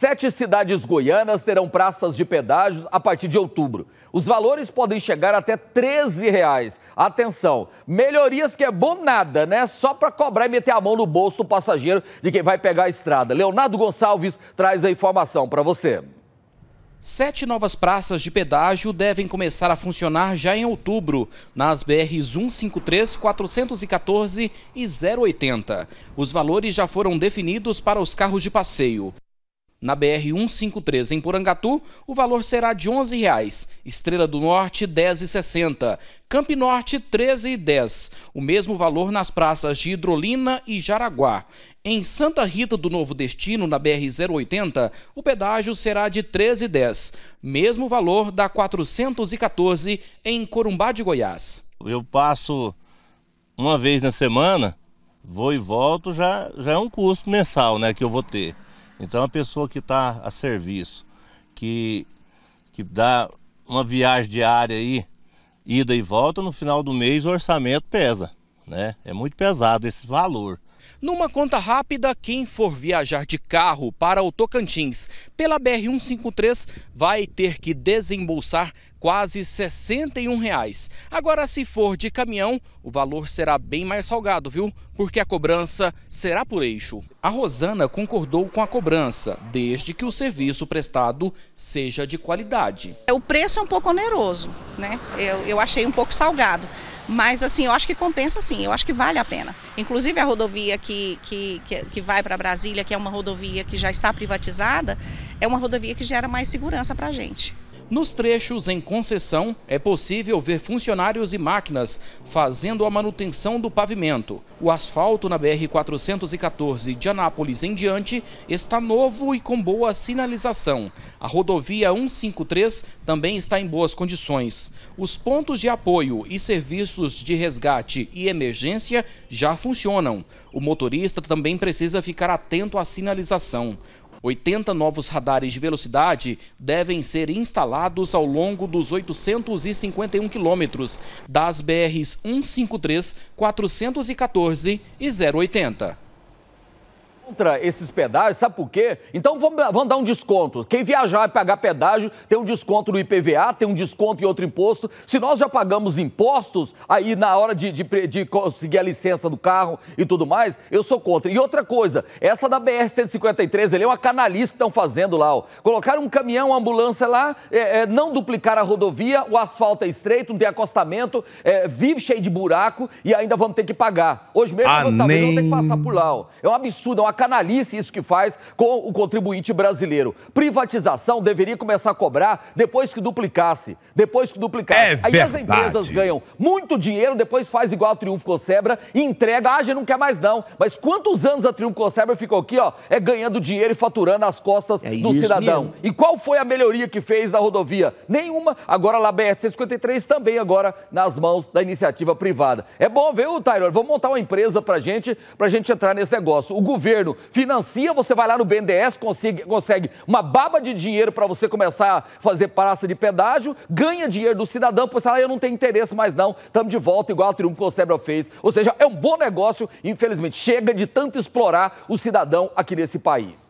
Sete cidades goianas terão praças de pedágio a partir de outubro. Os valores podem chegar até 13 reais. Atenção, melhorias que é bom nada, né? Só para cobrar e meter a mão no bolso do passageiro de quem vai pegar a estrada. Leonardo Gonçalves traz a informação para você. Sete novas praças de pedágio devem começar a funcionar já em outubro, nas BRs 153, 414 e 080. Os valores já foram definidos para os carros de passeio. Na BR-153, em Porangatu, o valor será de R$ 11,00. Estrela do Norte, R$ 10,60. Campinorte Norte, R$ 13,10. O mesmo valor nas praças de Hidrolina e Jaraguá. Em Santa Rita do Novo Destino, na BR-080, o pedágio será de R$ 13,10. Mesmo valor da 414 em Corumbá de Goiás. Eu passo uma vez na semana, vou e volto, já, já é um custo mensal né, que eu vou ter. Então a pessoa que está a serviço, que, que dá uma viagem diária aí, ida e volta, no final do mês o orçamento pesa. Né? É muito pesado esse valor. Numa conta rápida, quem for viajar de carro para o Tocantins pela BR-153 vai ter que desembolsar quase R$ 61. Reais. Agora, se for de caminhão, o valor será bem mais salgado, viu? Porque a cobrança será por eixo. A Rosana concordou com a cobrança, desde que o serviço prestado seja de qualidade. O preço é um pouco oneroso, né? Eu, eu achei um pouco salgado. Mas, assim, eu acho que compensa sim, eu acho que vale a pena. Inclusive, a rodovia rodovia que, que, que, que vai para Brasília, que é uma rodovia que já está privatizada, é uma rodovia que gera mais segurança para a gente. Nos trechos em concessão, é possível ver funcionários e máquinas fazendo a manutenção do pavimento. O asfalto na BR-414 de Anápolis em diante está novo e com boa sinalização. A rodovia 153 também está em boas condições. Os pontos de apoio e serviços de resgate e emergência já funcionam. O motorista também precisa ficar atento à sinalização. 80 novos radares de velocidade devem ser instalados ao longo dos 851 quilômetros das BRs 153, 414 e 080 contra esses pedágios, sabe por quê? Então vamos, vamos dar um desconto. Quem viajar e pagar pedágio tem um desconto no IPVA, tem um desconto em outro imposto. Se nós já pagamos impostos, aí na hora de, de, de conseguir a licença do carro e tudo mais, eu sou contra. E outra coisa, essa da BR-153, ele é uma canalice que estão fazendo lá. Ó. Colocaram um caminhão, uma ambulância lá, é, é, não duplicar a rodovia, o asfalto é estreito, não tem acostamento, é, vive cheio de buraco e ainda vamos ter que pagar. Hoje mesmo, ah, eu vou, tá, ter que passar por lá. Ó. É um absurdo, é uma canalice. Analise isso que faz com o contribuinte brasileiro. Privatização deveria começar a cobrar depois que duplicasse. Depois que duplicasse. É Aí verdade. as empresas ganham muito dinheiro, depois faz igual a Triunfo Concebra e entrega. Ah, já não quer mais não. Mas quantos anos a Triunfo Concebra ficou aqui, ó, é ganhando dinheiro e faturando as costas é do cidadão? Mesmo. E qual foi a melhoria que fez na rodovia? Nenhuma. Agora a BR 153 também agora nas mãos da iniciativa privada. É bom, viu, Taylor? Vamos montar uma empresa pra gente, pra gente entrar nesse negócio. O governo financia, você vai lá no BNDES, consegue, consegue uma baba de dinheiro para você começar a fazer praça de pedágio, ganha dinheiro do cidadão, pois fala, ah, eu não tenho interesse mais não, estamos de volta igual a Triunfo Concebra fez. Ou seja, é um bom negócio, infelizmente, chega de tanto explorar o cidadão aqui nesse país.